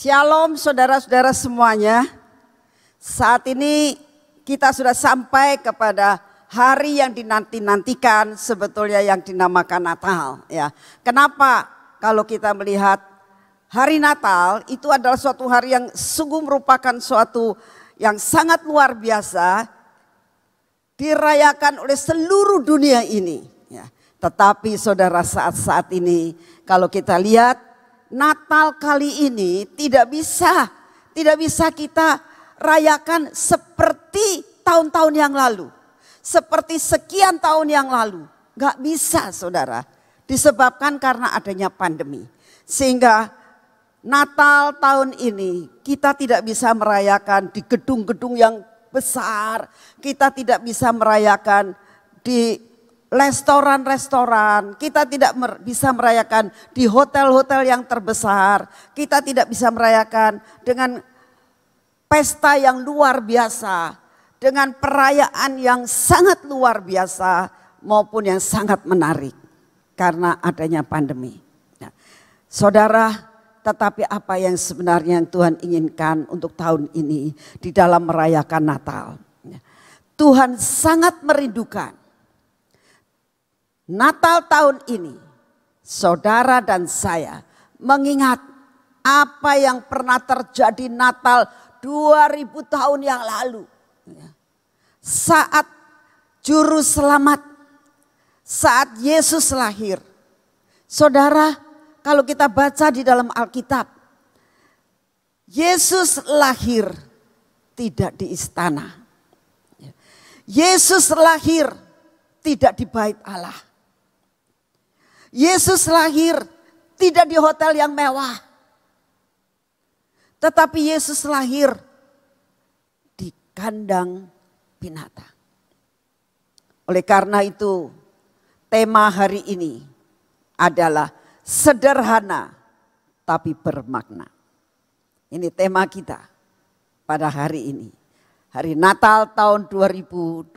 Shalom saudara-saudara semuanya. Saat ini kita sudah sampai kepada hari yang dinanti-nantikan sebetulnya yang dinamakan Natal ya. Kenapa kalau kita melihat hari Natal itu adalah suatu hari yang sungguh merupakan suatu yang sangat luar biasa dirayakan oleh seluruh dunia ini ya. Tetapi saudara saat-saat ini kalau kita lihat Natal kali ini tidak bisa, tidak bisa kita rayakan seperti tahun-tahun yang lalu. Seperti sekian tahun yang lalu. Gak bisa saudara. Disebabkan karena adanya pandemi. Sehingga Natal tahun ini kita tidak bisa merayakan di gedung-gedung yang besar. Kita tidak bisa merayakan di restoran-restoran, kita tidak mer bisa merayakan di hotel-hotel yang terbesar, kita tidak bisa merayakan dengan pesta yang luar biasa, dengan perayaan yang sangat luar biasa maupun yang sangat menarik karena adanya pandemi. Nah, saudara, tetapi apa yang sebenarnya yang Tuhan inginkan untuk tahun ini di dalam merayakan Natal? Ya. Tuhan sangat merindukan Natal tahun ini, saudara dan saya mengingat apa yang pernah terjadi Natal 2000 tahun yang lalu. Ya. Saat juru selamat, saat Yesus lahir. Saudara, kalau kita baca di dalam Alkitab, Yesus lahir tidak di istana. Ya. Yesus lahir tidak di bait Allah. Yesus lahir tidak di hotel yang mewah. Tetapi Yesus lahir di kandang binatang. Oleh karena itu, tema hari ini adalah sederhana tapi bermakna. Ini tema kita pada hari ini. Hari Natal tahun 2020.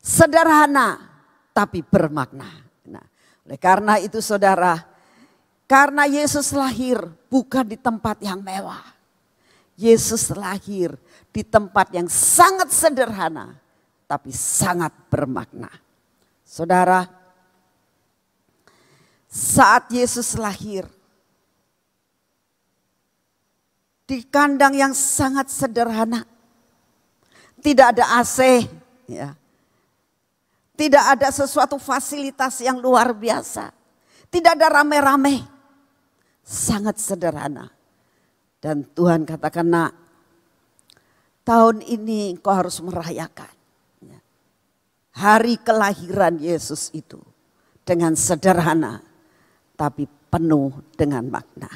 Sederhana tapi bermakna. Oleh karena itu saudara, karena Yesus lahir bukan di tempat yang mewah. Yesus lahir di tempat yang sangat sederhana tapi sangat bermakna. Saudara, saat Yesus lahir di kandang yang sangat sederhana. Tidak ada AC, ya. Tidak ada sesuatu fasilitas yang luar biasa. Tidak ada rame-rame. Sangat sederhana. Dan Tuhan katakan nak, tahun ini kau harus merayakan. Ya. Hari kelahiran Yesus itu dengan sederhana tapi penuh dengan makna.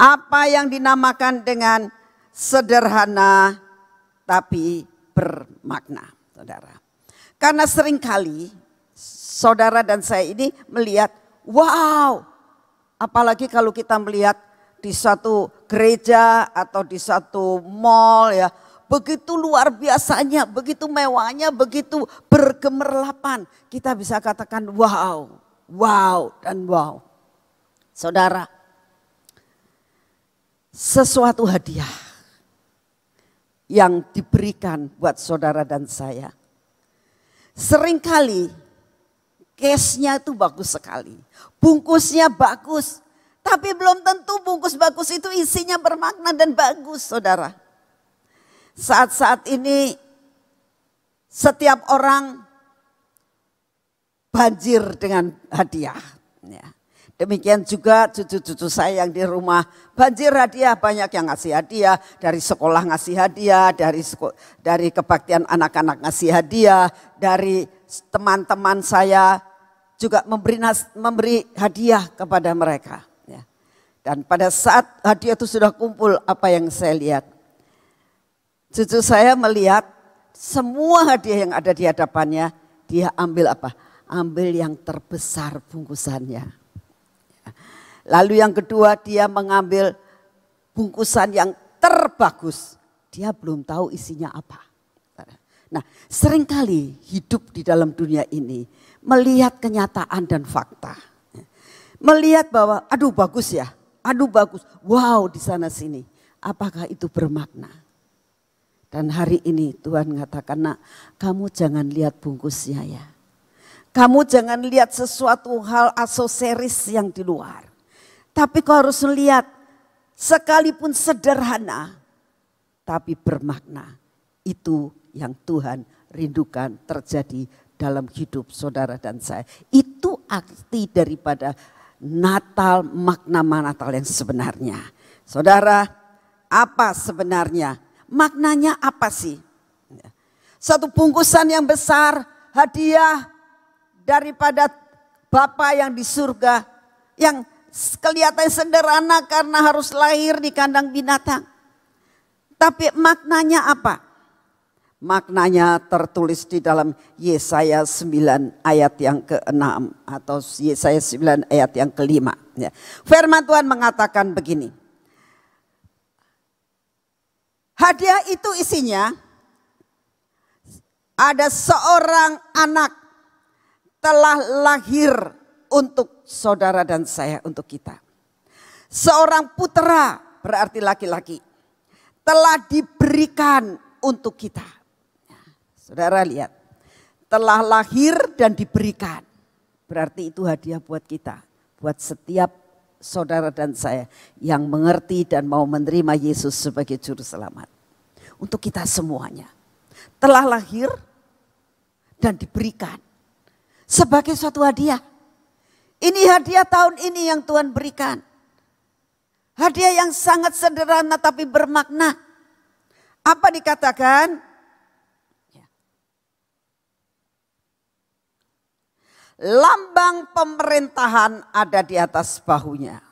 Apa yang dinamakan dengan sederhana tapi bermakna, saudara. Karena seringkali saudara dan saya ini melihat, wow, apalagi kalau kita melihat di suatu gereja atau di suatu mall ya, begitu luar biasanya, begitu mewahnya, begitu bergemerlapan. Kita bisa katakan wow, wow dan wow. Saudara, sesuatu hadiah yang diberikan buat saudara dan saya Seringkali case-nya itu bagus sekali. Bungkusnya bagus. Tapi belum tentu bungkus bagus itu isinya bermakna dan bagus saudara. Saat-saat ini setiap orang banjir dengan hadiah. Ya. Demikian juga cucu-cucu saya yang di rumah banjir hadiah banyak yang ngasih hadiah dari sekolah ngasih hadiah dari dari kebaktian anak-anak ngasih hadiah dari teman-teman saya juga memberi memberi hadiah kepada mereka. Ya. Dan pada saat hadiah itu sudah kumpul apa yang saya lihat cucu saya melihat semua hadiah yang ada di hadapannya dia ambil apa? Ambil yang terbesar bungkusannya. Lalu yang kedua dia mengambil bungkusan yang terbagus. Dia belum tahu isinya apa. Nah seringkali hidup di dalam dunia ini melihat kenyataan dan fakta. Melihat bahwa aduh bagus ya, aduh bagus, wow di sana sini. Apakah itu bermakna? Dan hari ini Tuhan mengatakan, nak kamu jangan lihat bungkusnya ya. Kamu jangan lihat sesuatu hal asoseris yang di luar. Tapi kau harus melihat, sekalipun sederhana, tapi bermakna. Itu yang Tuhan rindukan terjadi dalam hidup saudara dan saya. Itu arti daripada Natal, makna Natal yang sebenarnya. Saudara, apa sebenarnya? Maknanya apa sih? Satu bungkusan yang besar, hadiah daripada Bapa yang di surga, yang kelihatan sederhana karena harus lahir di kandang binatang. Tapi maknanya apa? Maknanya tertulis di dalam Yesaya 9 ayat yang ke-6 atau Yesaya 9 ayat yang ke-5. Ya. Firman Tuhan mengatakan begini. Hadiah itu isinya ada seorang anak telah lahir untuk saudara dan saya, untuk kita. Seorang putera berarti laki-laki telah diberikan untuk kita. Saudara lihat, telah lahir dan diberikan. Berarti itu hadiah buat kita, buat setiap saudara dan saya yang mengerti dan mau menerima Yesus sebagai juru selamat. Untuk kita semuanya. Telah lahir dan diberikan sebagai suatu hadiah. Ini hadiah tahun ini yang Tuhan berikan. Hadiah yang sangat sederhana tapi bermakna. Apa dikatakan? Ya. Lambang pemerintahan ada di atas bahunya.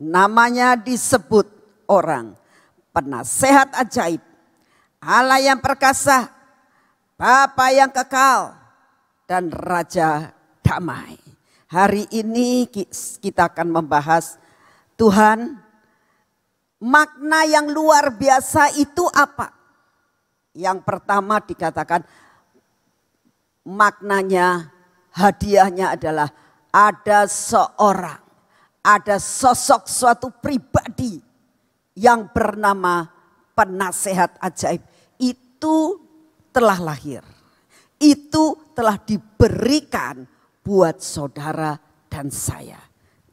Namanya disebut orang penasehat ajaib, Allah yang perkasa, Bapa yang kekal, dan Raja damai. Hari ini kita akan membahas Tuhan makna yang luar biasa itu apa? Yang pertama dikatakan maknanya hadiahnya adalah ada seorang, ada sosok suatu pribadi yang bernama penasehat ajaib. Itu telah lahir. Itu telah diberikan buat saudara dan saya.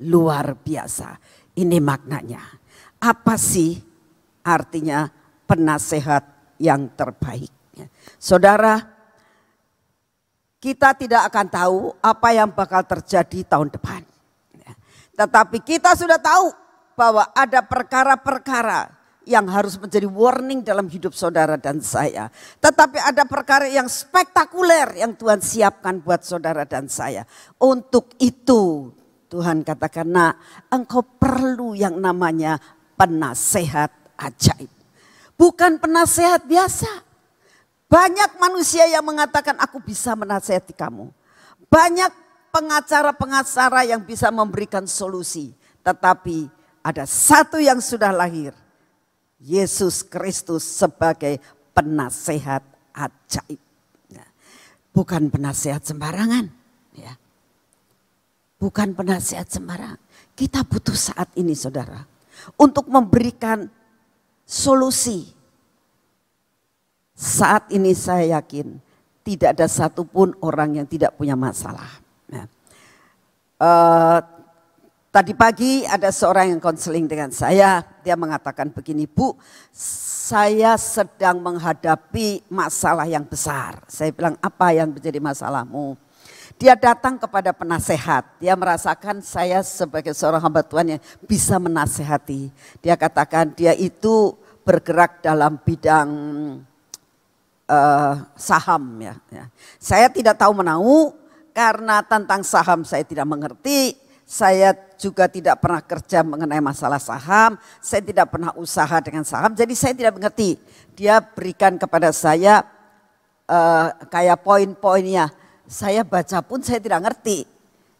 Luar biasa. Ini maknanya. Apa sih artinya penasehat yang terbaik? Saudara, kita tidak akan tahu apa yang bakal terjadi tahun depan. Tetapi kita sudah tahu bahwa ada perkara-perkara yang harus menjadi warning dalam hidup saudara dan saya. Tetapi ada perkara yang spektakuler yang Tuhan siapkan buat saudara dan saya. Untuk itu Tuhan katakan, nak engkau perlu yang namanya penasehat ajaib. Bukan penasehat biasa. Banyak manusia yang mengatakan aku bisa menasehati kamu. Banyak pengacara-pengacara yang bisa memberikan solusi. Tetapi ada satu yang sudah lahir Yesus Kristus sebagai penasehat ajaib. Ya. Bukan penasehat sembarangan. Ya. Bukan penasehat sembarangan. Kita butuh saat ini saudara. Untuk memberikan solusi. Saat ini saya yakin tidak ada satupun orang yang tidak punya masalah. Nah, uh, tadi pagi ada seorang yang konseling dengan saya dia mengatakan begini, Bu, saya sedang menghadapi masalah yang besar. Saya bilang, apa yang menjadi masalahmu? Dia datang kepada penasehat, dia merasakan saya sebagai seorang hamba Tuhan yang bisa menasehati. Dia katakan, dia itu bergerak dalam bidang uh, saham ya, ya. Saya tidak tahu menahu karena tentang saham saya tidak mengerti, saya juga tidak pernah kerja mengenai masalah saham, saya tidak pernah usaha dengan saham, jadi saya tidak mengerti. Dia berikan kepada saya uh, kayak poin-poinnya, saya baca pun saya tidak ngerti.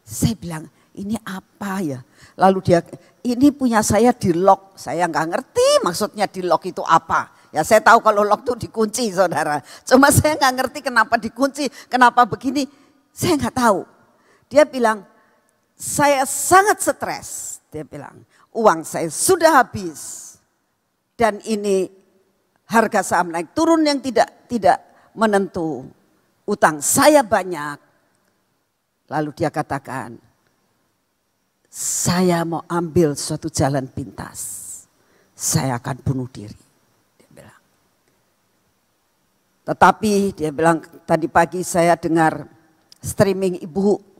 Saya bilang, ini apa ya? Lalu dia, ini punya saya di lock, saya nggak ngerti maksudnya di lock itu apa. Ya saya tahu kalau lock itu dikunci saudara. Cuma saya nggak ngerti kenapa dikunci, kenapa begini. Saya nggak tahu. Dia bilang, saya sangat stres. Dia bilang, uang saya sudah habis. Dan ini harga saham naik turun yang tidak tidak menentu. Utang saya banyak. Lalu dia katakan, saya mau ambil suatu jalan pintas. Saya akan bunuh diri. Dia bilang. Tetapi dia bilang tadi pagi saya dengar streaming ibu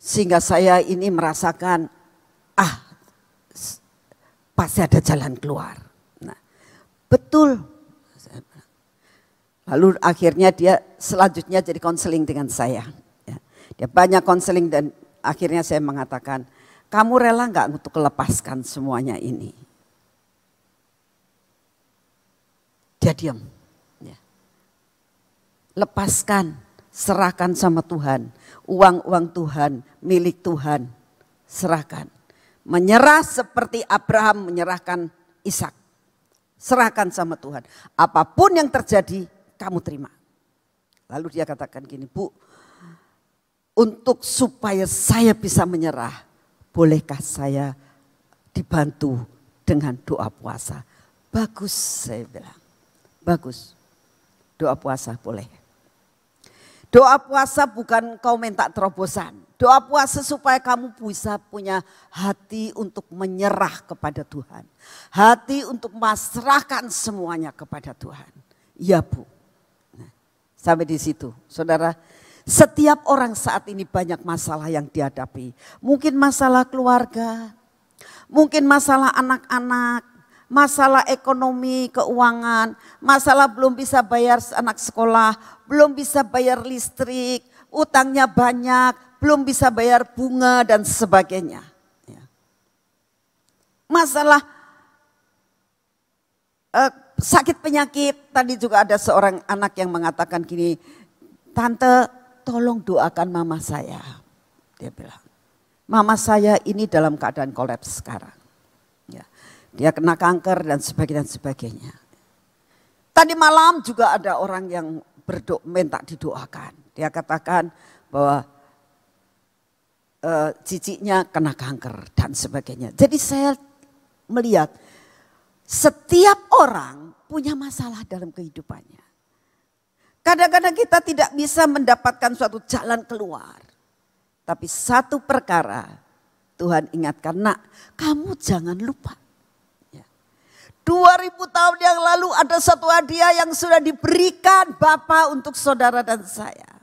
sehingga saya ini merasakan, ah pasti ada jalan keluar. Nah, betul. Lalu akhirnya dia selanjutnya jadi konseling dengan saya. Ya, dia banyak konseling dan akhirnya saya mengatakan, kamu rela nggak untuk melepaskan semuanya ini? Dia diam. Ya. Lepaskan serahkan sama Tuhan. Uang-uang Tuhan, milik Tuhan, serahkan. Menyerah seperti Abraham menyerahkan Ishak. Serahkan sama Tuhan. Apapun yang terjadi, kamu terima. Lalu dia katakan gini, Bu, untuk supaya saya bisa menyerah, bolehkah saya dibantu dengan doa puasa? Bagus, saya bilang. Bagus. Doa puasa boleh. Doa puasa bukan kau minta terobosan. Doa puasa supaya kamu bisa punya hati untuk menyerah kepada Tuhan. Hati untuk masrahkan semuanya kepada Tuhan. Iya Bu. Nah, sampai di situ. Saudara, setiap orang saat ini banyak masalah yang dihadapi. Mungkin masalah keluarga, mungkin masalah anak-anak, masalah ekonomi, keuangan, masalah belum bisa bayar anak sekolah, belum bisa bayar listrik, utangnya banyak, belum bisa bayar bunga dan sebagainya. Ya. Masalah eh, sakit penyakit, tadi juga ada seorang anak yang mengatakan gini, Tante tolong doakan mama saya. Dia bilang, mama saya ini dalam keadaan kolaps sekarang dia ya, kena kanker dan sebagainya dan sebagainya. Tadi malam juga ada orang yang berdoa minta didoakan. Dia katakan bahwa e, ciciknya kena kanker dan sebagainya. Jadi saya melihat setiap orang punya masalah dalam kehidupannya. Kadang-kadang kita tidak bisa mendapatkan suatu jalan keluar. Tapi satu perkara Tuhan ingatkan, nak kamu jangan lupa 2000 tahun yang lalu ada satu hadiah yang sudah diberikan Bapak untuk saudara dan saya.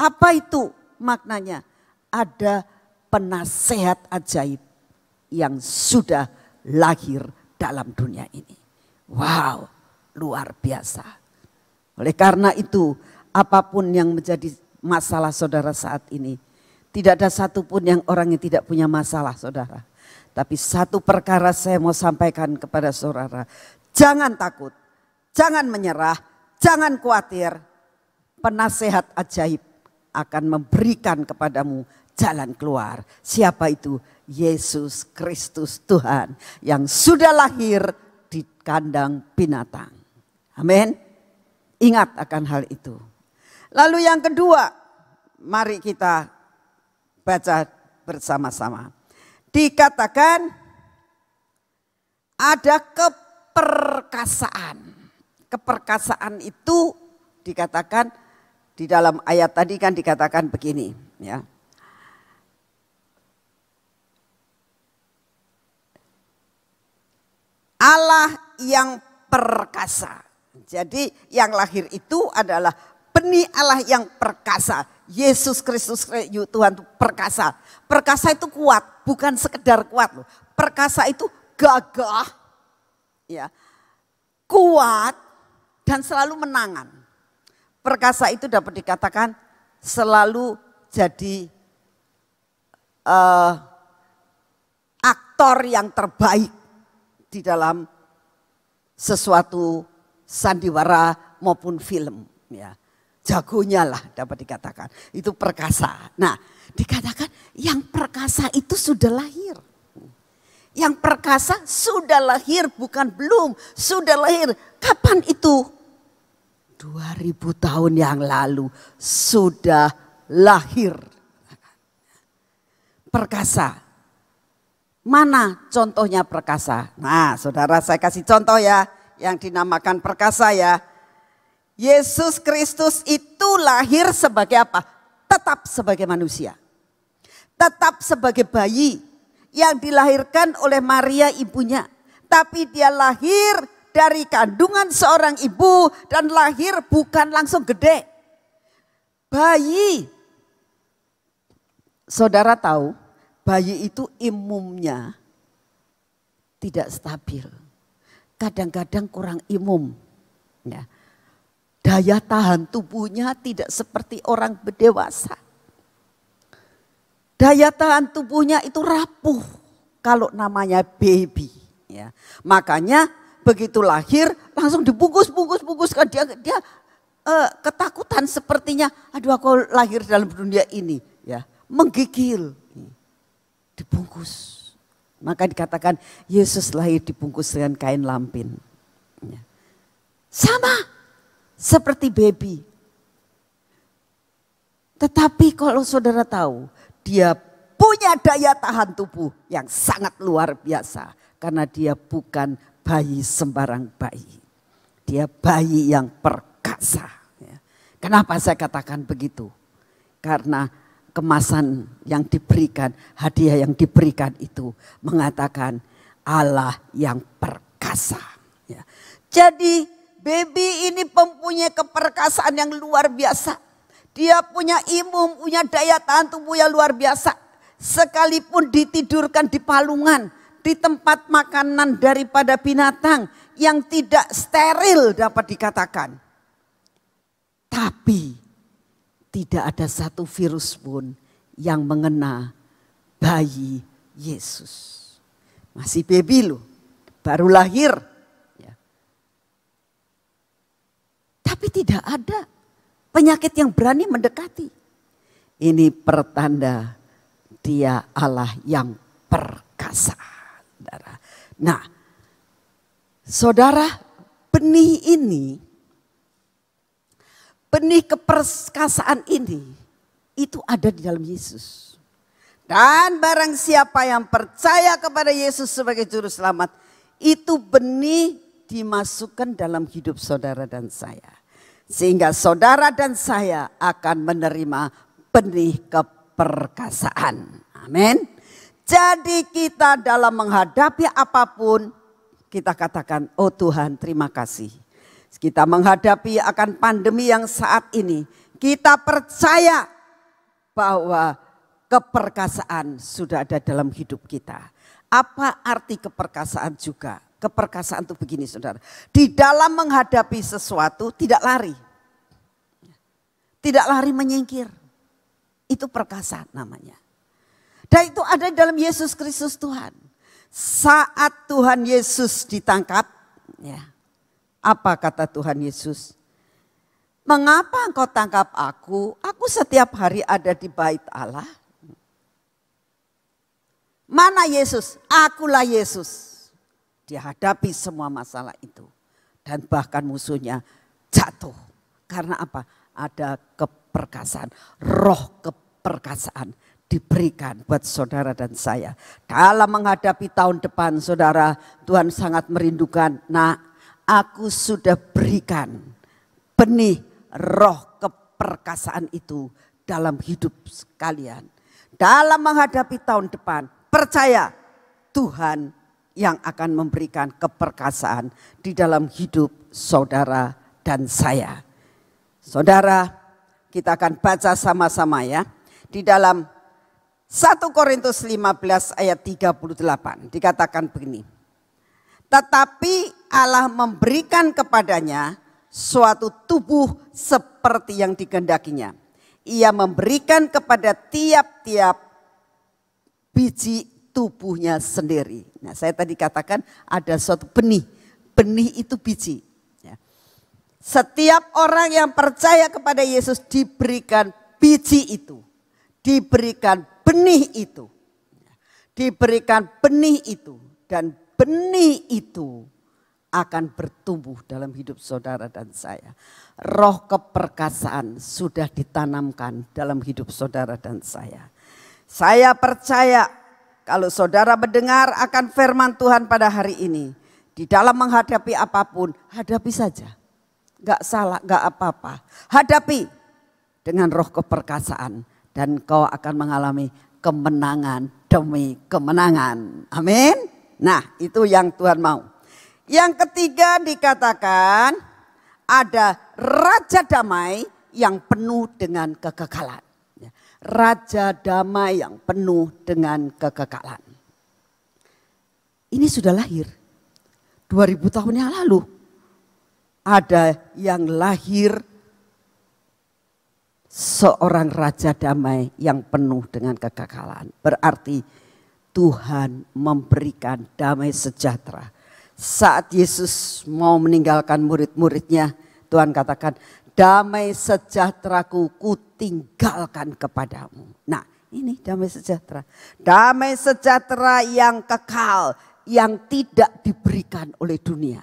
Apa itu maknanya? Ada penasehat ajaib yang sudah lahir dalam dunia ini. Wow, luar biasa. Oleh karena itu, apapun yang menjadi masalah saudara saat ini, tidak ada satupun yang orangnya tidak punya masalah saudara. Tapi satu perkara saya mau sampaikan kepada saudara. Jangan takut, jangan menyerah, jangan khawatir. Penasehat ajaib akan memberikan kepadamu jalan keluar. Siapa itu? Yesus Kristus Tuhan yang sudah lahir di kandang binatang. Amin. Ingat akan hal itu. Lalu yang kedua, mari kita baca bersama-sama dikatakan ada keperkasaan. Keperkasaan itu dikatakan di dalam ayat tadi kan dikatakan begini, ya. Allah yang perkasa. Jadi yang lahir itu adalah benih Allah yang perkasa. Yesus Kristus Tuhan itu perkasa. Perkasa itu kuat, bukan sekedar kuat loh. Perkasa itu gagah, ya, kuat dan selalu menangan. Perkasa itu dapat dikatakan selalu jadi uh, aktor yang terbaik di dalam sesuatu sandiwara maupun film. Ya, jagonya lah dapat dikatakan. Itu perkasa. Nah, dikatakan yang perkasa itu sudah lahir. Yang perkasa sudah lahir bukan belum, sudah lahir. Kapan itu? 2000 tahun yang lalu sudah lahir. Perkasa. Mana contohnya perkasa? Nah, Saudara saya kasih contoh ya yang dinamakan perkasa ya. Yesus Kristus itu lahir sebagai apa? Tetap sebagai manusia tetap sebagai bayi yang dilahirkan oleh Maria ibunya. Tapi dia lahir dari kandungan seorang ibu dan lahir bukan langsung gede. Bayi. Saudara tahu, bayi itu imumnya tidak stabil. Kadang-kadang kurang imum. Ya. Daya tahan tubuhnya tidak seperti orang berdewasa. Daya tahan tubuhnya itu rapuh kalau namanya baby. Ya. Makanya begitu lahir langsung dibungkus, bungkus, bungkus. Kan dia, dia eh, ketakutan sepertinya, aduh aku lahir dalam dunia ini. ya Menggigil, dibungkus. Maka dikatakan Yesus lahir dibungkus dengan kain lampin. Ya. Sama seperti baby. Tetapi kalau saudara tahu, dia punya daya tahan tubuh yang sangat luar biasa. Karena dia bukan bayi sembarang bayi. Dia bayi yang perkasa. Ya. Kenapa saya katakan begitu? Karena kemasan yang diberikan, hadiah yang diberikan itu mengatakan Allah yang perkasa. Ya. Jadi baby ini mempunyai keperkasaan yang luar biasa dia punya imun, punya daya tahan tubuh yang luar biasa. Sekalipun ditidurkan di palungan, di tempat makanan daripada binatang yang tidak steril dapat dikatakan. Tapi tidak ada satu virus pun yang mengena bayi Yesus. Masih baby loh, baru lahir. Ya. Tapi tidak ada Penyakit yang berani mendekati. Ini pertanda dia Allah yang perkasa. Nah, saudara benih ini, benih keperkasaan ini, itu ada di dalam Yesus. Dan barang siapa yang percaya kepada Yesus sebagai juru selamat, itu benih dimasukkan dalam hidup saudara dan saya. Sehingga saudara dan saya akan menerima benih keperkasaan. Amin. Jadi kita dalam menghadapi apapun, kita katakan, oh Tuhan terima kasih. Kita menghadapi akan pandemi yang saat ini, kita percaya bahwa keperkasaan sudah ada dalam hidup kita. Apa arti keperkasaan juga? keperkasaan itu begini saudara. Di dalam menghadapi sesuatu tidak lari. Tidak lari menyingkir. Itu perkasa namanya. Dan itu ada dalam Yesus Kristus Tuhan. Saat Tuhan Yesus ditangkap, ya, apa kata Tuhan Yesus? Mengapa engkau tangkap aku? Aku setiap hari ada di bait Allah. Mana Yesus? Akulah Yesus. Dia hadapi semua masalah itu. Dan bahkan musuhnya jatuh. Karena apa? Ada keperkasaan, roh keperkasaan diberikan buat saudara dan saya. Dalam menghadapi tahun depan saudara, Tuhan sangat merindukan. Nah, aku sudah berikan benih roh keperkasaan itu dalam hidup kalian. Dalam menghadapi tahun depan, percaya Tuhan yang akan memberikan keperkasaan di dalam hidup saudara dan saya. Saudara, kita akan baca sama-sama ya. Di dalam 1 Korintus 15 ayat 38 dikatakan begini. Tetapi Allah memberikan kepadanya suatu tubuh seperti yang digendakinya. Ia memberikan kepada tiap-tiap biji tubuhnya sendiri. Nah, saya tadi katakan ada suatu benih. Benih itu biji. Ya. Setiap orang yang percaya kepada Yesus diberikan biji itu. Diberikan benih itu. Ya. Diberikan benih itu. Dan benih itu akan bertumbuh dalam hidup saudara dan saya. Roh keperkasaan sudah ditanamkan dalam hidup saudara dan saya. Saya percaya kalau saudara mendengar akan firman Tuhan pada hari ini, di dalam menghadapi apapun, hadapi saja. Gak salah, gak apa-apa. Hadapi dengan roh keperkasaan. Dan kau akan mengalami kemenangan demi kemenangan. Amin. Nah itu yang Tuhan mau. Yang ketiga dikatakan ada Raja Damai yang penuh dengan kekekalan. Raja damai yang penuh dengan kekekalan. Ini sudah lahir. 2000 tahun yang lalu. Ada yang lahir seorang raja damai yang penuh dengan kekekalan. Berarti Tuhan memberikan damai sejahtera. Saat Yesus mau meninggalkan murid-muridnya, Tuhan katakan, damai sejahteraku tinggalkan kepadamu. Nah ini damai sejahtera. Damai sejahtera yang kekal, yang tidak diberikan oleh dunia.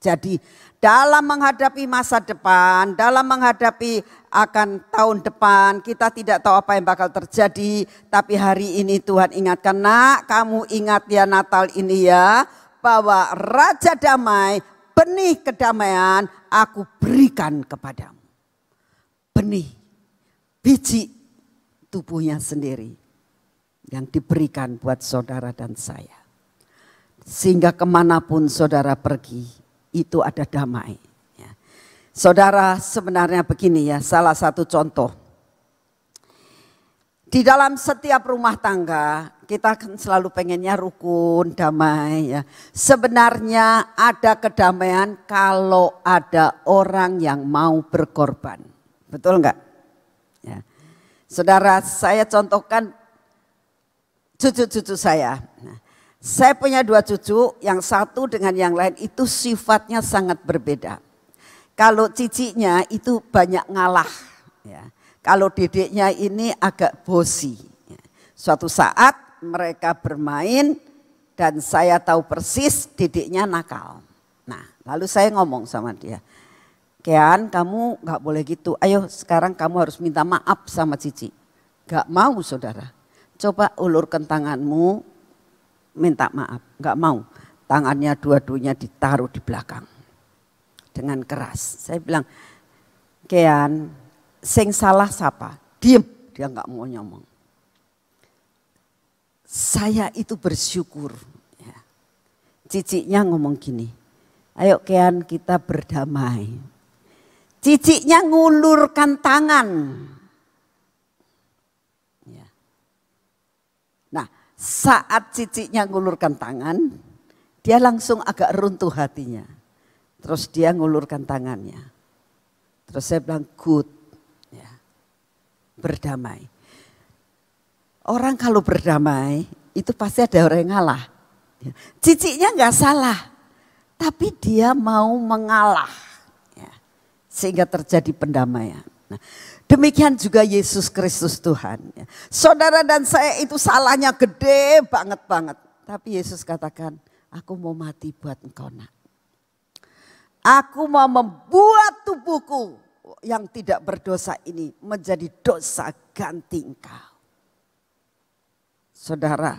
Jadi dalam menghadapi masa depan, dalam menghadapi akan tahun depan, kita tidak tahu apa yang bakal terjadi. Tapi hari ini Tuhan ingatkan, nak kamu ingat ya Natal ini ya, bahwa Raja Damai benih kedamaian aku berikan kepadamu. Benih, biji tubuhnya sendiri yang diberikan buat saudara dan saya. Sehingga kemanapun saudara pergi, itu ada damai. Ya. Saudara sebenarnya begini ya, salah satu contoh di dalam setiap rumah tangga kita kan selalu pengennya rukun, damai ya. Sebenarnya ada kedamaian kalau ada orang yang mau berkorban. Betul nggak Ya. Saudara, saya contohkan cucu-cucu saya. Nah, saya punya dua cucu, yang satu dengan yang lain itu sifatnya sangat berbeda. Kalau cicinya itu banyak ngalah. Ya kalau didiknya ini agak bosi. Suatu saat mereka bermain dan saya tahu persis didiknya nakal. Nah lalu saya ngomong sama dia. Kean kamu gak boleh gitu. Ayo sekarang kamu harus minta maaf sama Cici. Gak mau saudara. Coba ulurkan tanganmu minta maaf. Gak mau. Tangannya dua-duanya ditaruh di belakang. Dengan keras. Saya bilang, Kean sing salah siapa? Diem, dia nggak mau nyomong. Saya itu bersyukur. Ya. Ciciknya ngomong gini, ayo Kean kita berdamai. Ciciknya ngulurkan tangan. Ya. Nah saat ciciknya ngulurkan tangan, dia langsung agak runtuh hatinya. Terus dia ngulurkan tangannya. Terus saya bilang, good, berdamai. Orang kalau berdamai itu pasti ada orang yang ngalah. Ya. Ciciknya nggak salah, tapi dia mau mengalah ya, sehingga terjadi pendamaian. Nah, demikian juga Yesus Kristus Tuhan. Ya. Saudara dan saya itu salahnya gede banget banget, tapi Yesus katakan, aku mau mati buat engkau nak. Aku mau membuat tubuhku yang tidak berdosa ini menjadi dosa ganti engkau. Saudara,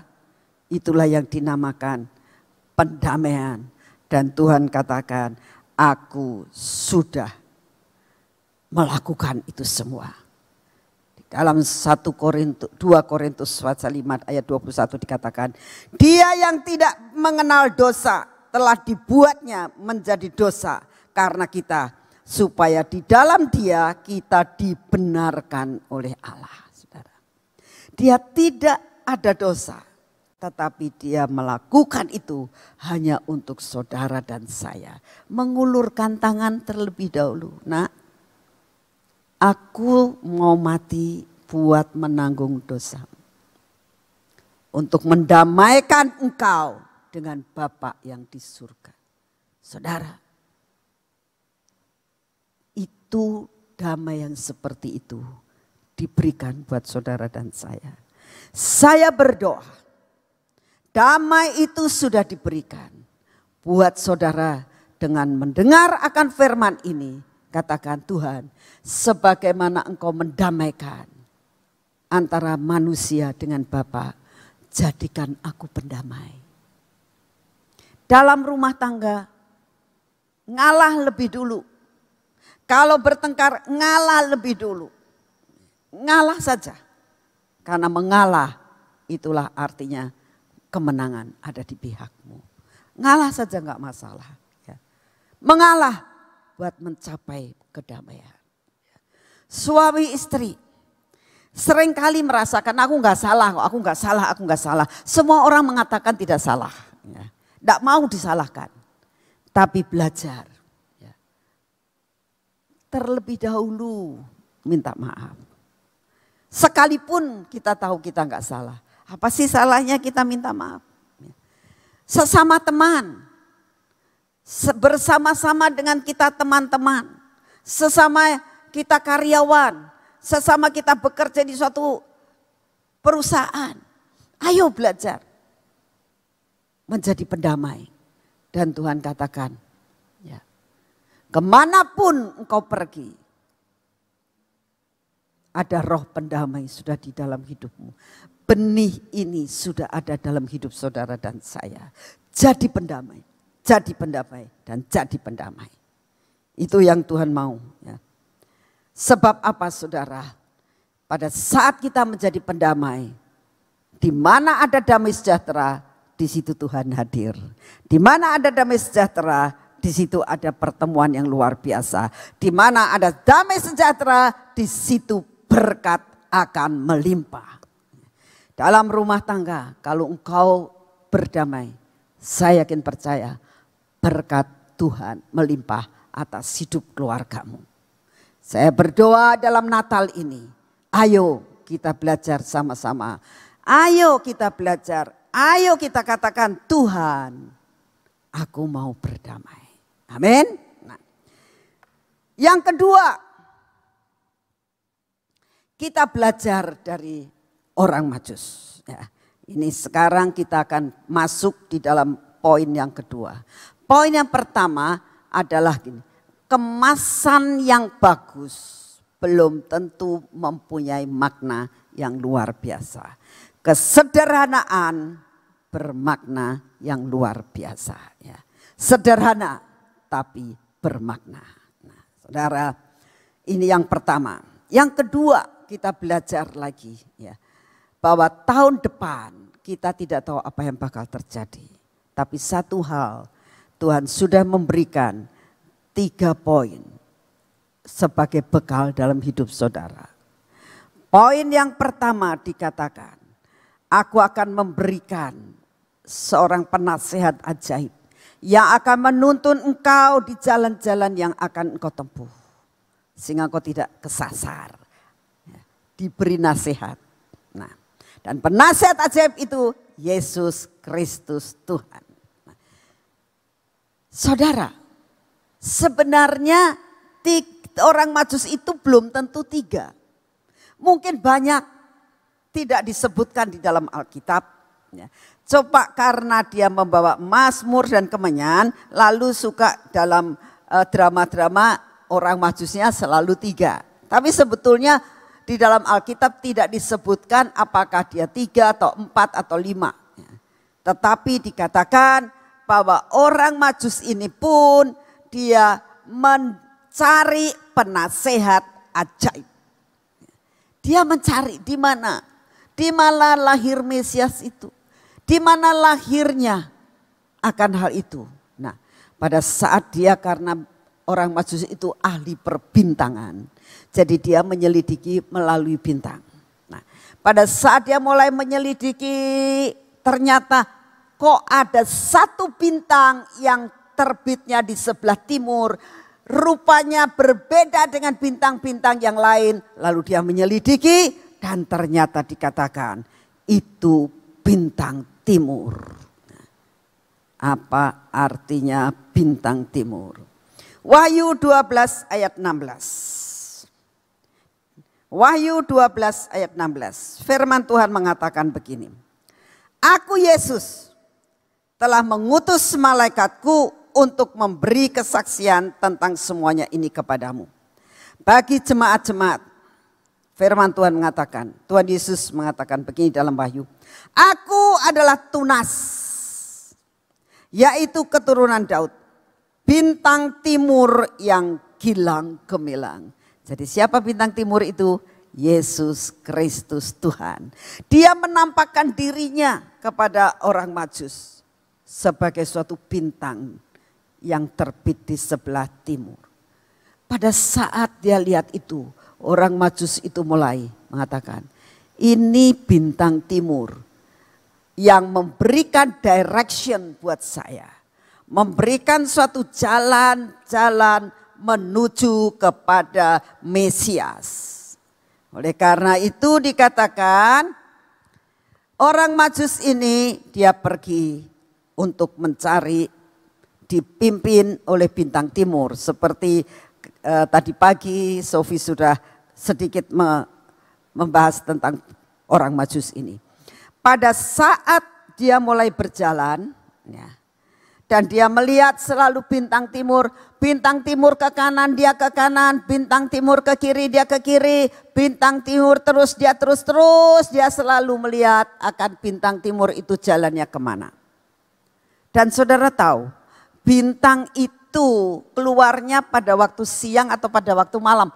itulah yang dinamakan pendamaian. Dan Tuhan katakan, aku sudah melakukan itu semua. Di dalam 1 Korintus 2 Korintus 5 ayat 21 dikatakan, dia yang tidak mengenal dosa telah dibuatnya menjadi dosa karena kita supaya di dalam dia kita dibenarkan oleh Allah. Saudara. Dia tidak ada dosa, tetapi dia melakukan itu hanya untuk saudara dan saya. Mengulurkan tangan terlebih dahulu. Nah, aku mau mati buat menanggung dosa. Untuk mendamaikan engkau dengan Bapak yang di surga. Saudara, itu damai yang seperti itu diberikan buat saudara dan saya. Saya berdoa, damai itu sudah diberikan buat saudara dengan mendengar akan firman ini. Katakan Tuhan, sebagaimana engkau mendamaikan antara manusia dengan Bapa, jadikan aku pendamai. Dalam rumah tangga, ngalah lebih dulu kalau bertengkar ngalah lebih dulu. Ngalah saja. Karena mengalah itulah artinya kemenangan ada di pihakmu. Ngalah saja nggak masalah. Ya. Mengalah buat mencapai kedamaian. Suami istri seringkali merasakan aku nggak salah, aku nggak salah, aku nggak salah. Semua orang mengatakan tidak salah. Tidak ya. mau disalahkan. Tapi belajar terlebih dahulu minta maaf. Sekalipun kita tahu kita nggak salah. Apa sih salahnya kita minta maaf? Sesama teman, bersama-sama dengan kita teman-teman, sesama kita karyawan, sesama kita bekerja di suatu perusahaan. Ayo belajar menjadi pendamai. Dan Tuhan katakan, Kemanapun engkau pergi, ada roh pendamai sudah di dalam hidupmu. Benih ini sudah ada dalam hidup saudara dan saya. Jadi pendamai, jadi pendamai, dan jadi pendamai. Itu yang Tuhan mau. Ya. Sebab apa saudara? Pada saat kita menjadi pendamai, di mana ada damai sejahtera, di situ Tuhan hadir. Di mana ada damai sejahtera, di situ ada pertemuan yang luar biasa. Di mana ada damai sejahtera, di situ berkat akan melimpah. Dalam rumah tangga, kalau engkau berdamai, saya yakin percaya berkat Tuhan melimpah atas hidup keluargamu. Saya berdoa dalam Natal ini, ayo kita belajar sama-sama. Ayo kita belajar, ayo kita katakan Tuhan, aku mau berdamai. Amin. Nah. Yang kedua, kita belajar dari orang Majus. Ya, ini sekarang kita akan masuk di dalam poin yang kedua. Poin yang pertama adalah gini, kemasan yang bagus belum tentu mempunyai makna yang luar biasa. Kesederhanaan bermakna yang luar biasa. Ya. Sederhana, tapi bermakna. Nah, saudara, ini yang pertama. Yang kedua, kita belajar lagi ya bahwa tahun depan kita tidak tahu apa yang bakal terjadi. Tapi satu hal, Tuhan sudah memberikan tiga poin sebagai bekal dalam hidup saudara. Poin yang pertama dikatakan, aku akan memberikan seorang penasehat ajaib yang akan menuntun engkau di jalan-jalan yang akan engkau tempuh. Sehingga engkau tidak kesasar. Ya, diberi nasihat. Nah, dan penasihat ajaib itu Yesus Kristus Tuhan. Nah, saudara, sebenarnya orang majus itu belum tentu tiga. Mungkin banyak tidak disebutkan di dalam Alkitab, sifatnya. Coba karena dia membawa Masmur dan kemenyan, lalu suka dalam eh, drama-drama orang majusnya selalu tiga. Tapi sebetulnya di dalam Alkitab tidak disebutkan apakah dia tiga atau empat atau lima. Tetapi dikatakan bahwa orang majus ini pun dia mencari penasehat ajaib. Dia mencari di mana? Di mana lahir Mesias itu? di mana lahirnya akan hal itu. Nah, pada saat dia karena orang Majus itu ahli perbintangan, jadi dia menyelidiki melalui bintang. Nah, pada saat dia mulai menyelidiki, ternyata kok ada satu bintang yang terbitnya di sebelah timur, rupanya berbeda dengan bintang-bintang yang lain. Lalu dia menyelidiki dan ternyata dikatakan itu bintang Timur. Apa artinya bintang timur? Wahyu 12 ayat 16. Wahyu 12 ayat 16. Firman Tuhan mengatakan begini. Aku Yesus telah mengutus malaikatku untuk memberi kesaksian tentang semuanya ini kepadamu. Bagi jemaat-jemaat Firman Tuhan mengatakan, Tuhan Yesus mengatakan begini dalam Wahyu, "Aku adalah tunas, yaitu keturunan Daud, bintang timur yang kilang gemilang." Jadi siapa bintang timur itu? Yesus Kristus Tuhan. Dia menampakkan dirinya kepada orang Majus sebagai suatu bintang yang terbit di sebelah timur. Pada saat dia lihat itu, orang majus itu mulai mengatakan, ini bintang timur yang memberikan direction buat saya. Memberikan suatu jalan-jalan menuju kepada Mesias. Oleh karena itu dikatakan orang majus ini dia pergi untuk mencari dipimpin oleh bintang timur seperti eh, tadi pagi Sofi sudah sedikit me, membahas tentang orang majus ini. Pada saat dia mulai berjalan, ya, dan dia melihat selalu bintang timur, bintang timur ke kanan dia ke kanan, bintang timur ke kiri dia ke kiri, bintang timur terus dia terus terus dia selalu melihat akan bintang timur itu jalannya kemana. Dan saudara tahu, bintang itu keluarnya pada waktu siang atau pada waktu malam.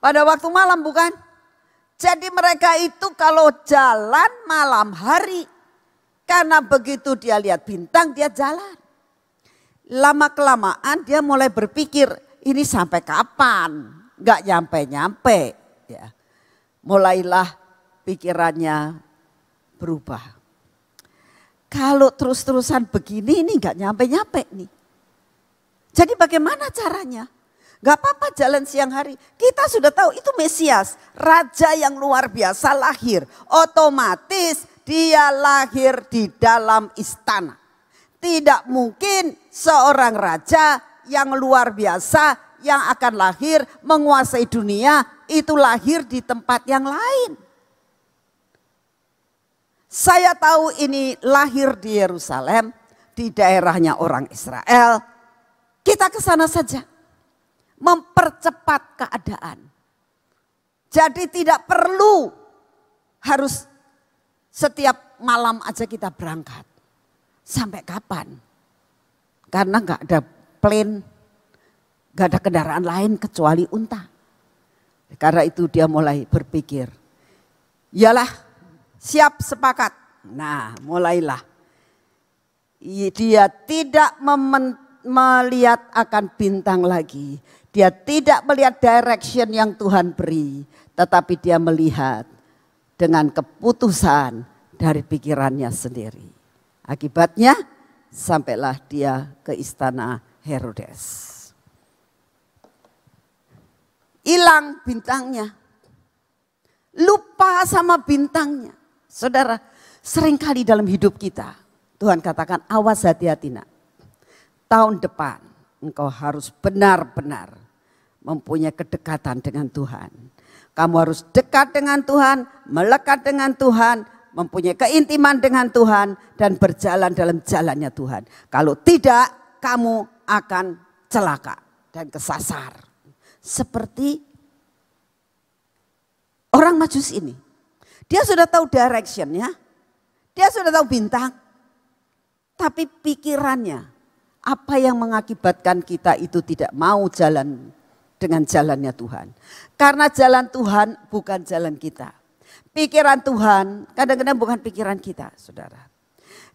Pada waktu malam bukan? Jadi mereka itu kalau jalan malam hari. Karena begitu dia lihat bintang dia jalan. Lama-kelamaan dia mulai berpikir ini sampai kapan? Gak nyampe-nyampe. Ya. Mulailah pikirannya berubah. Kalau terus-terusan begini ini gak nyampe-nyampe nih. Jadi bagaimana caranya? Gak apa-apa jalan siang hari. Kita sudah tahu itu Mesias, raja yang luar biasa lahir. Otomatis dia lahir di dalam istana. Tidak mungkin seorang raja yang luar biasa yang akan lahir menguasai dunia itu lahir di tempat yang lain. Saya tahu ini lahir di Yerusalem, di daerahnya orang Israel. Kita ke sana saja mempercepat keadaan. Jadi tidak perlu harus setiap malam aja kita berangkat. Sampai kapan? Karena nggak ada plane, nggak ada kendaraan lain kecuali unta. Karena itu dia mulai berpikir, yalah siap sepakat. Nah mulailah. Dia tidak melihat akan bintang lagi. Dia tidak melihat direction yang Tuhan beri, tetapi dia melihat dengan keputusan dari pikirannya sendiri. Akibatnya sampailah dia ke istana Herodes. Hilang bintangnya. Lupa sama bintangnya. Saudara, seringkali dalam hidup kita Tuhan katakan awas hati-hati nak. Tahun depan engkau harus benar-benar mempunyai kedekatan dengan Tuhan. Kamu harus dekat dengan Tuhan, melekat dengan Tuhan, mempunyai keintiman dengan Tuhan, dan berjalan dalam jalannya Tuhan. Kalau tidak, kamu akan celaka dan kesasar. Seperti orang majus ini. Dia sudah tahu direction ya. Dia sudah tahu bintang. Tapi pikirannya, apa yang mengakibatkan kita itu tidak mau jalan dengan jalannya Tuhan. Karena jalan Tuhan bukan jalan kita. Pikiran Tuhan kadang-kadang bukan pikiran kita, saudara.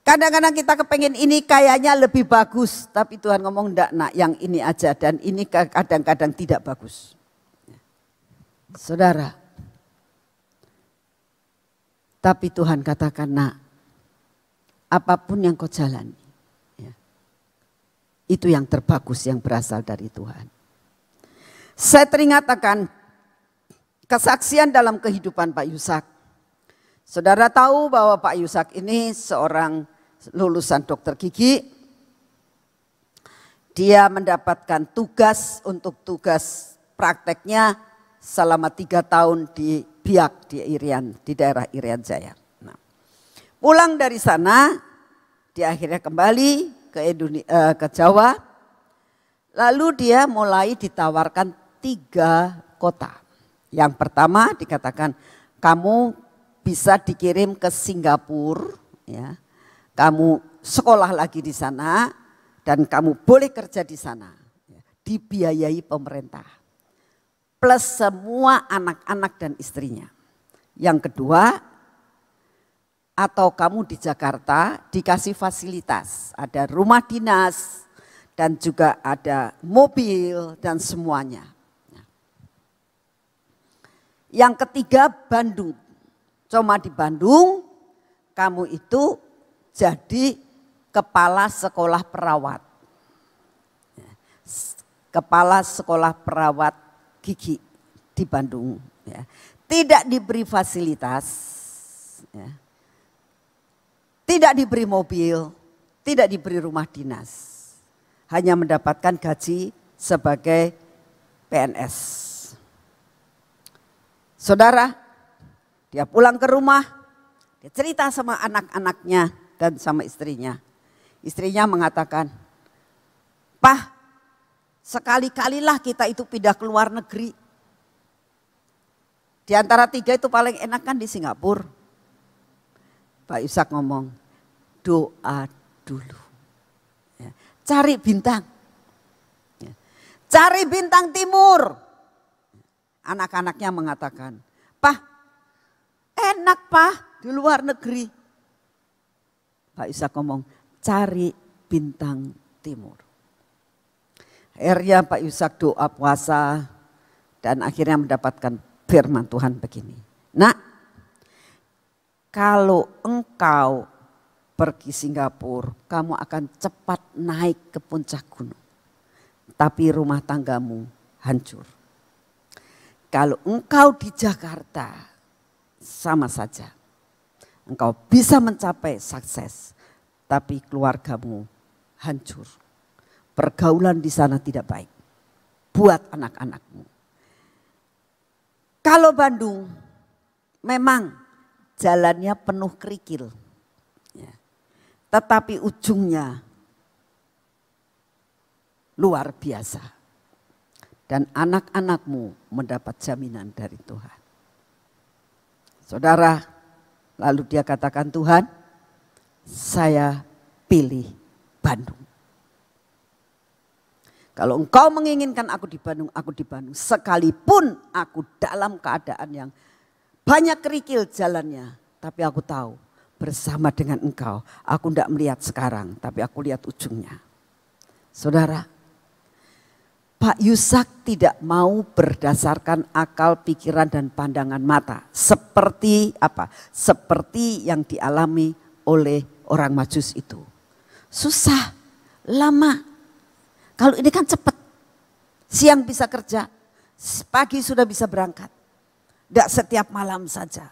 Kadang-kadang kita kepengen ini kayaknya lebih bagus, tapi Tuhan ngomong enggak nak yang ini aja dan ini kadang-kadang tidak bagus. Saudara, tapi Tuhan katakan nak, apapun yang kau jalani, ya, itu yang terbagus yang berasal dari Tuhan. Saya teringat akan kesaksian dalam kehidupan Pak Yusak. Saudara tahu bahwa Pak Yusak ini seorang lulusan dokter gigi. Dia mendapatkan tugas untuk tugas prakteknya selama tiga tahun di Biak, di Irian, di daerah Irian Jaya. Nah, pulang dari sana, dia akhirnya kembali ke, Indonesia, eh, ke Jawa. Lalu dia mulai ditawarkan tiga kota. Yang pertama dikatakan kamu bisa dikirim ke Singapura, ya. kamu sekolah lagi di sana dan kamu boleh kerja di sana, ya. dibiayai pemerintah. Plus semua anak-anak dan istrinya. Yang kedua, atau kamu di Jakarta dikasih fasilitas, ada rumah dinas dan juga ada mobil dan semuanya yang ketiga Bandung. Cuma di Bandung kamu itu jadi kepala sekolah perawat. Kepala sekolah perawat gigi di Bandung. Ya. Tidak diberi fasilitas, ya. tidak diberi mobil, tidak diberi rumah dinas. Hanya mendapatkan gaji sebagai PNS. Saudara, dia pulang ke rumah, dia cerita sama anak-anaknya dan sama istrinya. Istrinya mengatakan, Pah, sekali-kalilah kita itu pindah ke luar negeri. Di antara tiga itu paling enak kan di Singapura. Pak Yusak ngomong, doa dulu. Ya, cari bintang. Ya, cari bintang timur. Anak-anaknya mengatakan, Pak, enak Pak di luar negeri. Pak Isa ngomong, cari bintang timur. Akhirnya Pak Yusak doa puasa dan akhirnya mendapatkan firman Tuhan begini. Nak, kalau engkau pergi Singapura, kamu akan cepat naik ke puncak gunung. Tapi rumah tanggamu hancur. Kalau engkau di Jakarta, sama saja. Engkau bisa mencapai sukses, tapi keluargamu hancur. Pergaulan di sana tidak baik. Buat anak-anakmu. Kalau Bandung, memang jalannya penuh kerikil. Ya. Tetapi ujungnya luar biasa dan anak-anakmu mendapat jaminan dari Tuhan. Saudara, lalu dia katakan Tuhan, saya pilih Bandung. Kalau engkau menginginkan aku di Bandung, aku di Bandung. Sekalipun aku dalam keadaan yang banyak kerikil jalannya. Tapi aku tahu bersama dengan engkau. Aku tidak melihat sekarang, tapi aku lihat ujungnya. Saudara, Pak Yusak tidak mau berdasarkan akal, pikiran, dan pandangan mata. Seperti apa? Seperti yang dialami oleh orang majus itu. Susah, lama. Kalau ini kan cepat. Siang bisa kerja, pagi sudah bisa berangkat. Tidak setiap malam saja.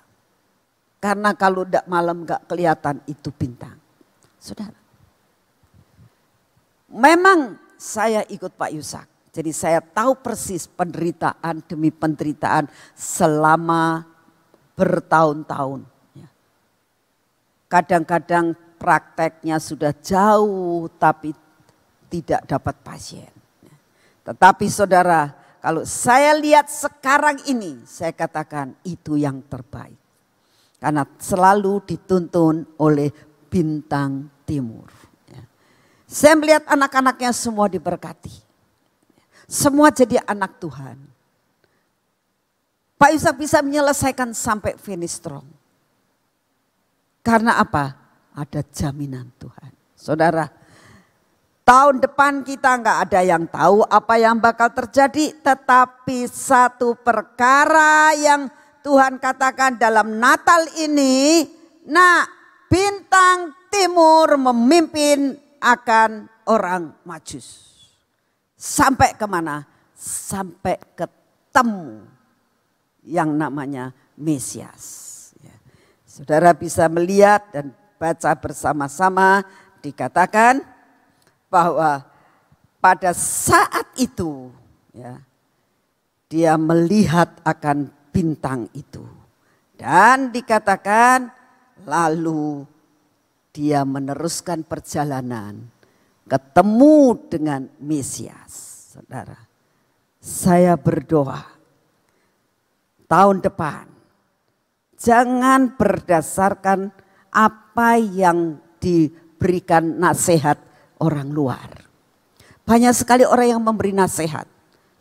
Karena kalau tidak malam gak kelihatan itu bintang. Saudara. Memang saya ikut Pak Yusak jadi saya tahu persis penderitaan demi penderitaan selama bertahun-tahun. Ya. Kadang-kadang prakteknya sudah jauh tapi tidak dapat pasien. Ya. Tetapi saudara, kalau saya lihat sekarang ini, saya katakan itu yang terbaik. Karena selalu dituntun oleh bintang timur. Ya. Saya melihat anak-anaknya semua diberkati. Semua jadi anak Tuhan. Pak Yusak bisa menyelesaikan sampai finish strong. Karena apa? Ada jaminan Tuhan. Saudara, tahun depan kita nggak ada yang tahu apa yang bakal terjadi. Tetapi satu perkara yang Tuhan katakan dalam Natal ini, nah bintang timur memimpin akan orang majus. Sampai kemana? Sampai ketemu yang namanya Mesias. Ya. Saudara bisa melihat dan baca bersama-sama dikatakan bahwa pada saat itu ya, dia melihat akan bintang itu. Dan dikatakan lalu dia meneruskan perjalanan ketemu dengan Mesias. Saudara, saya berdoa tahun depan jangan berdasarkan apa yang diberikan nasihat orang luar. Banyak sekali orang yang memberi nasihat.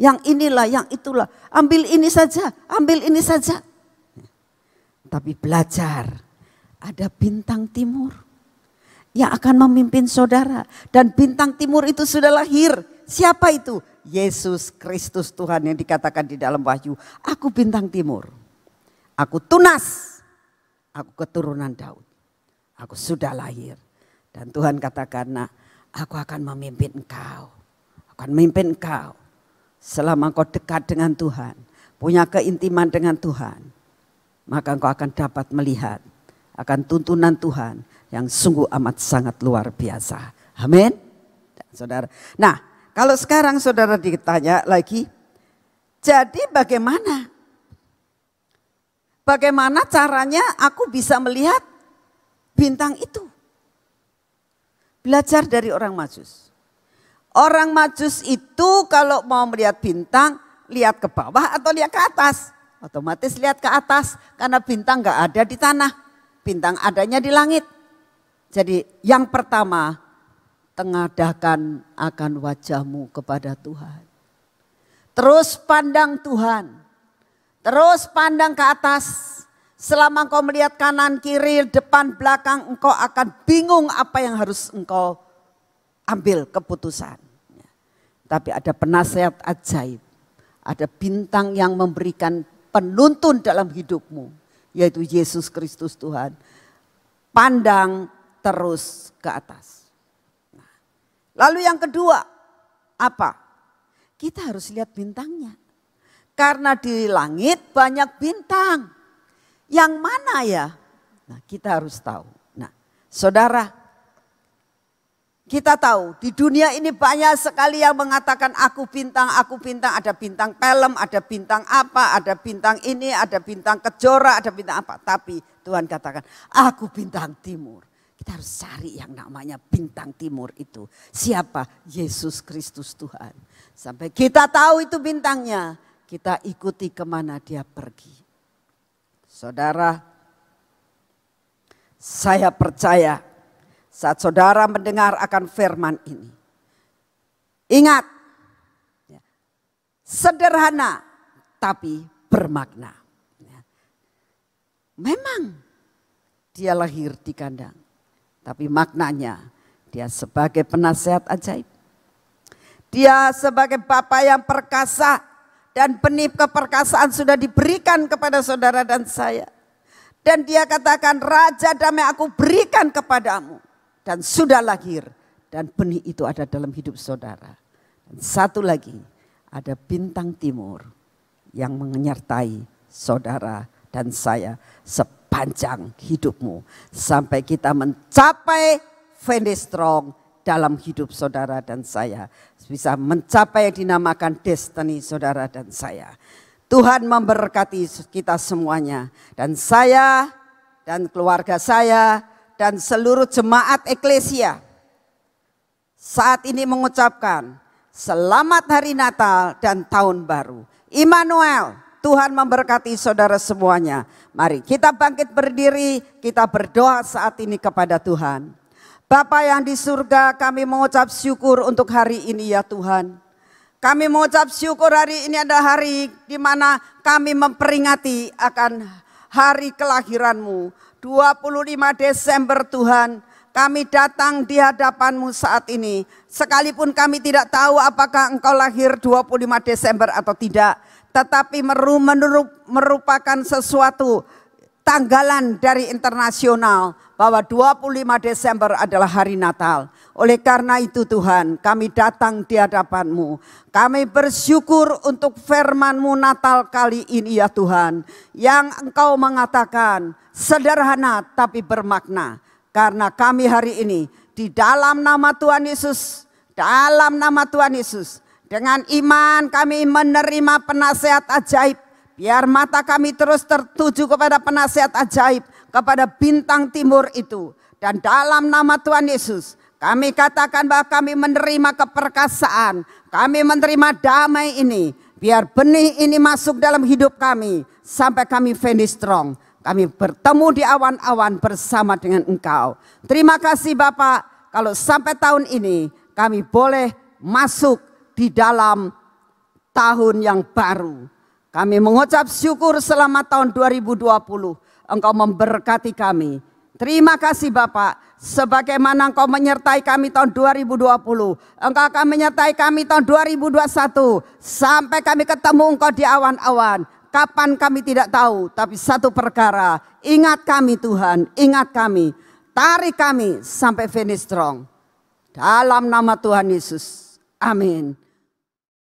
Yang inilah, yang itulah. Ambil ini saja, ambil ini saja. Tapi belajar. Ada bintang timur yang akan memimpin saudara. Dan bintang timur itu sudah lahir. Siapa itu? Yesus Kristus Tuhan yang dikatakan di dalam wahyu. Aku bintang timur. Aku tunas. Aku keturunan Daud. Aku sudah lahir. Dan Tuhan katakan, nah, aku akan memimpin engkau. Aku akan memimpin engkau. Selama engkau dekat dengan Tuhan. Punya keintiman dengan Tuhan. Maka engkau akan dapat melihat akan tuntunan Tuhan yang sungguh amat sangat luar biasa. Amin. Saudara. Nah, kalau sekarang saudara ditanya lagi, jadi bagaimana? Bagaimana caranya aku bisa melihat bintang itu? Belajar dari orang Majus. Orang Majus itu kalau mau melihat bintang, lihat ke bawah atau lihat ke atas? Otomatis lihat ke atas karena bintang nggak ada di tanah. Bintang adanya di langit. Jadi yang pertama, tengadahkan akan wajahmu kepada Tuhan. Terus pandang Tuhan. Terus pandang ke atas. Selama engkau melihat kanan, kiri, depan, belakang, engkau akan bingung apa yang harus engkau ambil keputusan. Tapi ada penasehat ajaib. Ada bintang yang memberikan penuntun dalam hidupmu. Yaitu Yesus Kristus Tuhan. Pandang terus ke atas. Nah, lalu yang kedua, apa? Kita harus lihat bintangnya. Karena di langit banyak bintang. Yang mana ya? Nah, kita harus tahu. Nah, saudara, kita tahu di dunia ini banyak sekali yang mengatakan aku bintang, aku bintang, ada bintang film, ada bintang apa, ada bintang ini, ada bintang kejora, ada bintang apa. Tapi Tuhan katakan, aku bintang timur. Kita harus cari yang namanya bintang timur itu. Siapa? Yesus Kristus Tuhan. Sampai kita tahu itu bintangnya. Kita ikuti kemana dia pergi. Saudara, saya percaya saat saudara mendengar akan firman ini. Ingat, ya, sederhana tapi bermakna. Ya. Memang dia lahir di kandang. Tapi maknanya dia sebagai penasehat ajaib. Dia sebagai Bapa yang perkasa dan penip keperkasaan sudah diberikan kepada saudara dan saya. Dan dia katakan, Raja damai aku berikan kepadamu. Dan sudah lahir. Dan benih itu ada dalam hidup saudara. Dan satu lagi, ada bintang timur yang menyertai saudara dan saya panjang hidupmu. Sampai kita mencapai finish strong dalam hidup saudara dan saya. Bisa mencapai yang dinamakan destiny saudara dan saya. Tuhan memberkati kita semuanya. Dan saya dan keluarga saya dan seluruh jemaat eklesia saat ini mengucapkan selamat hari Natal dan tahun baru. Immanuel, Tuhan memberkati saudara semuanya. Mari kita bangkit berdiri, kita berdoa saat ini kepada Tuhan. Bapa yang di surga, kami mengucap syukur untuk hari ini ya Tuhan. Kami mengucap syukur hari ini ada hari di mana kami memperingati akan hari kelahiranmu. 25 Desember Tuhan, kami datang di hadapanmu saat ini. Sekalipun kami tidak tahu apakah engkau lahir 25 Desember atau tidak tetapi merupakan sesuatu tanggalan dari internasional bahwa 25 Desember adalah hari Natal. Oleh karena itu Tuhan, kami datang di hadapan-Mu. Kami bersyukur untuk firman-Mu Natal kali ini ya Tuhan, yang Engkau mengatakan sederhana tapi bermakna. Karena kami hari ini di dalam nama Tuhan Yesus, dalam nama Tuhan Yesus, dengan iman kami menerima penasehat ajaib. Biar mata kami terus tertuju kepada penasehat ajaib, kepada bintang timur itu. Dan dalam nama Tuhan Yesus, kami katakan bahwa kami menerima keperkasaan, kami menerima damai ini. Biar benih ini masuk dalam hidup kami sampai kami finish strong. Kami bertemu di awan-awan bersama dengan engkau. Terima kasih Bapak kalau sampai tahun ini kami boleh masuk di dalam tahun yang baru. Kami mengucap syukur selama tahun 2020 Engkau memberkati kami. Terima kasih Bapak, sebagaimana Engkau menyertai kami tahun 2020, Engkau akan menyertai kami tahun 2021, sampai kami ketemu Engkau di awan-awan. Kapan kami tidak tahu, tapi satu perkara, ingat kami Tuhan, ingat kami, tarik kami sampai finish strong. Dalam nama Tuhan Yesus, amin.